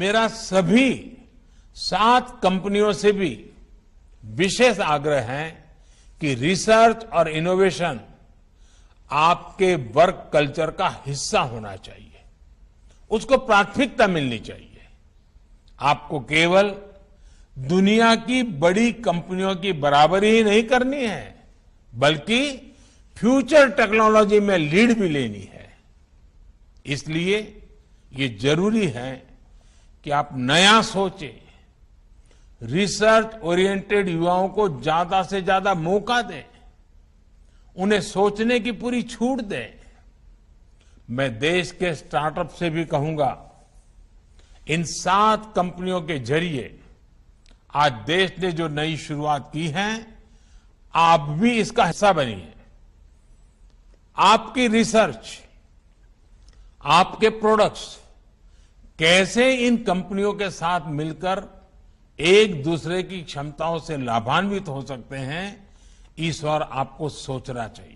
मेरा सभी सात कंपनियों से भी विशेष आग्रह है कि रिसर्च और इनोवेशन आपके वर्क कल्चर का हिस्सा होना चाहिए उसको प्राथमिकता मिलनी चाहिए आपको केवल दुनिया की बड़ी कंपनियों की बराबरी ही नहीं करनी है बल्कि फ्यूचर टेक्नोलॉजी में लीड भी लेनी है इसलिए ये जरूरी है कि आप नया सोचें रिसर्च ओरिएंटेड युवाओं को ज्यादा से ज्यादा मौका दें उन्हें सोचने की पूरी छूट दें मैं देश के स्टार्टअप से भी कहूंगा इन सात कंपनियों के जरिए आज देश ने जो नई शुरुआत की है आप भी इसका हिस्सा बनिए आपकी रिसर्च आपके प्रोडक्ट्स कैसे इन कंपनियों के साथ मिलकर एक दूसरे की क्षमताओं से लाभान्वित हो सकते हैं इस और आपको सोचना चाहिए